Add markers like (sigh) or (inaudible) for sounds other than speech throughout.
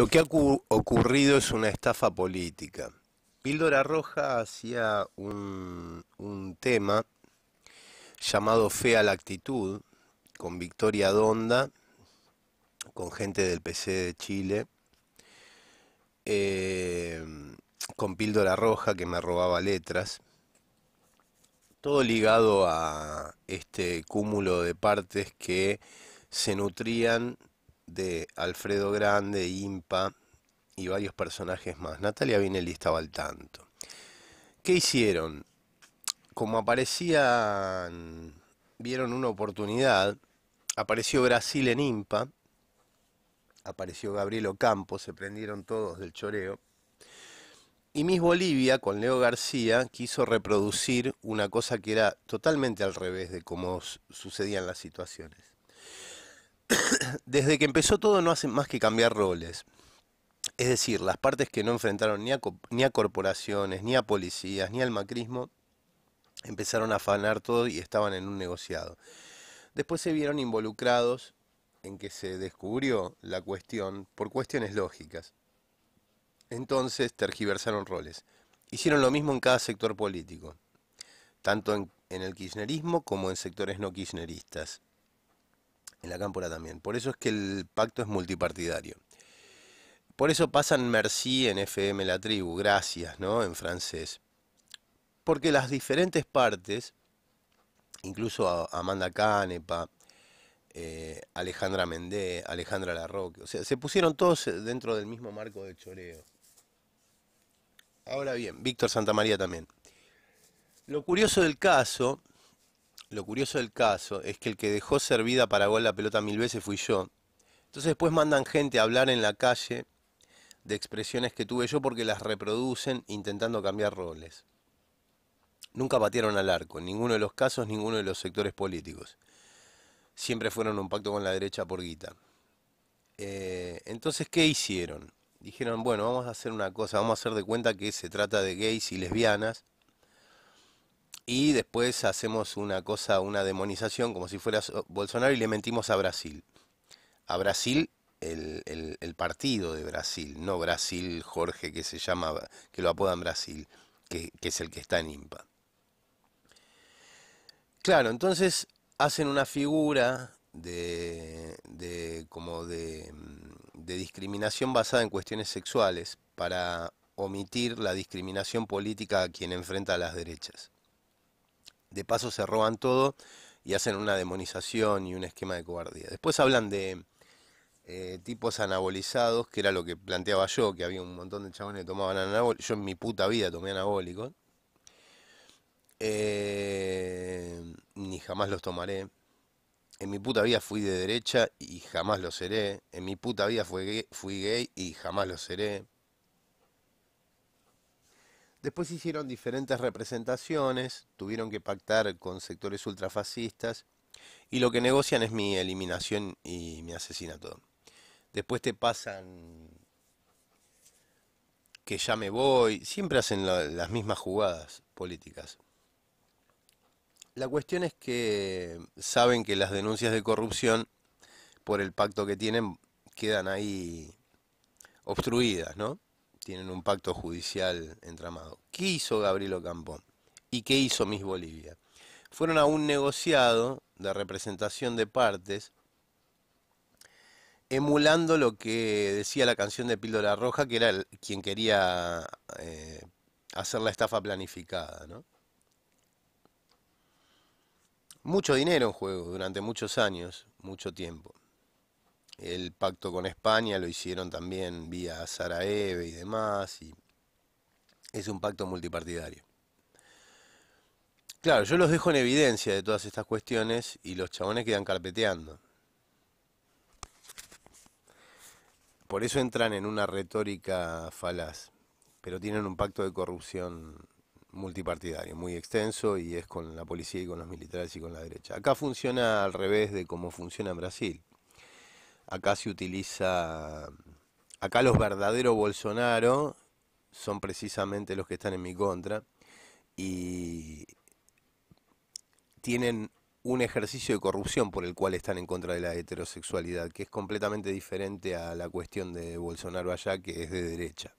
Lo que ha ocurrido es una estafa política. Píldora Roja hacía un, tema llamado Fe a la actitud, con Victoria Donda, con gente del PC de Chile, eh, con Píldora Roja que me robaba letras, todo ligado a este cúmulo de partes que se nutrían de Alfredo Grande, Impa y varios personajes más. Natalia Vinelli estaba al tanto. ¿Qué hicieron? Como aparecían, vieron una oportunidad, apareció Brasil en Impa, apareció Gabriel Ocampo, se prendieron todos del choreo. Y Miss Bolivia, con Leo García, quiso reproducir una cosa que era totalmente al revés de cómo sucedían las situaciones. (coughs) desde que empezó todo no hacen más que cambiar roles. Es decir, las partes que no enfrentaron ni a, corporaciones, ni a policías, ni al macrismo, empezaron a afanar todo y estaban en un negociado. Después se vieron involucrados en que se descubrió la cuestión por cuestiones lógicas. Entonces tergiversaron roles. Hicieron lo mismo en cada sector político, tanto en el kirchnerismo como en sectores no kirchneristas en la cámpora también. Por eso es que el pacto es multipartidario. Por eso pasan merci en FM La Tribu, gracias, ¿no? En francés. Porque las diferentes partes, incluso a Amanda Canepa, eh, Alejandra Mendé, Alejandra Larroque, o sea, se pusieron todos dentro del mismo marco de choreo. Ahora bien, Víctor Santamaría también. Lo curioso del caso lo curioso del caso es que el que dejó servida para gol la pelota mil veces fui yo. Entonces después mandan gente a hablar en la calle de expresiones que tuve yo porque las reproducen intentando cambiar roles. Nunca patearon al arco, en ninguno de los casos, ninguno de los sectores políticos. Siempre fueron un pacto con la derecha por guita. Eh, entonces, ¿qué hicieron? Dijeron, bueno, vamos a hacer una cosa, vamos a hacer de cuenta que se trata de gays y lesbianas y después hacemos una cosa, una demonización como si fuera Bolsonaro y le mentimos a Brasil. A Brasil, el, partido de Brasil, no Brasil Jorge que se llama, que lo apodan Brasil, que, es el que está en IMPA. Claro, entonces hacen una figura de, como de discriminación basada en cuestiones sexuales para omitir la discriminación política a quien enfrenta a las derechas de paso se roban todo y hacen una demonización y un esquema de cobardía. Después hablan de eh, tipos anabolizados, que era lo que planteaba yo, que había un montón de chabones que tomaban anabólicos. Yo en mi puta vida tomé anabólicos. Eh, ni jamás los tomaré. En mi puta vida fui de derecha y jamás lo seré. En mi puta vida fui fui gay y jamás lo seré. Después hicieron diferentes representaciones, tuvieron que pactar con sectores ultrafascistas y lo que negocian es mi eliminación y mi asesinato. Después te pasan que ya me voy, siempre hacen las mismas jugadas políticas. La cuestión es que saben que las denuncias de corrupción por el pacto que tienen quedan ahí obstruidas, ¿no? tienen un pacto judicial entramado. ¿Qué hizo Gabriel Ocampón? ¿Y qué hizo Miss Bolivia? Fueron a un negociado de representación de partes, emulando lo que decía la canción de Píldora Roja, que era quien quería eh, hacer la estafa planificada. ¿no? Mucho dinero en juego durante muchos años, mucho tiempo. El pacto con España lo hicieron también vía Saraeve y demás. Y es un pacto multipartidario. Claro, yo los dejo en evidencia de todas estas cuestiones y los chabones quedan carpeteando. Por eso entran en una retórica falaz, pero tienen un pacto de corrupción multipartidario, muy extenso, y es con la policía y con los militares y con la derecha. Acá funciona al revés de cómo funciona en Brasil. Acá se utiliza, acá los verdaderos Bolsonaro son precisamente los que están en mi contra y tienen un ejercicio de corrupción por el cual están en contra de la heterosexualidad, que es completamente diferente a la cuestión de Bolsonaro allá, que es de derecha.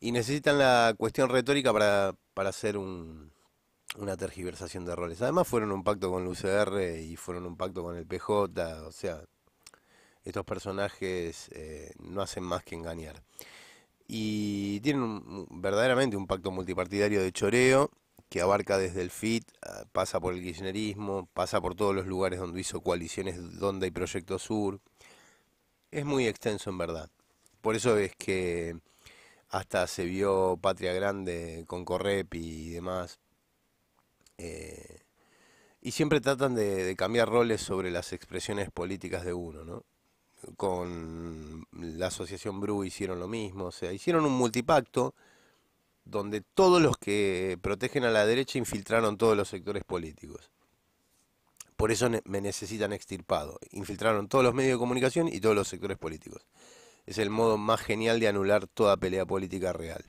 Y necesitan la cuestión retórica para, para hacer una tergiversación de roles. Además fueron un pacto con el UCR y fueron un pacto con el PJ, o sea, estos personajes eh, no hacen más que engañar. Y tienen verdaderamente un pacto multipartidario de choreo que abarca desde el FIT, ah, pasa por el kirchnerismo, pasa por todos los lugares donde hizo coaliciones, donde hay Proyecto Sur. Es muy extenso en verdad. Por eso es que hasta se vio Patria Grande con Correp y demás. Eh, y siempre tratan de, de, cambiar roles sobre las expresiones políticas de uno, ¿no? con la Asociación Bru hicieron lo mismo, o sea, hicieron un multipacto donde todos los que protegen a la derecha infiltraron todos los sectores políticos. Por eso me necesitan extirpado. Infiltraron todos los medios de comunicación y todos los sectores políticos. Es el modo más genial de anular toda pelea política real.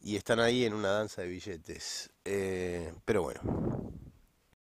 Y están ahí en una danza de billetes. Eh, pero bueno.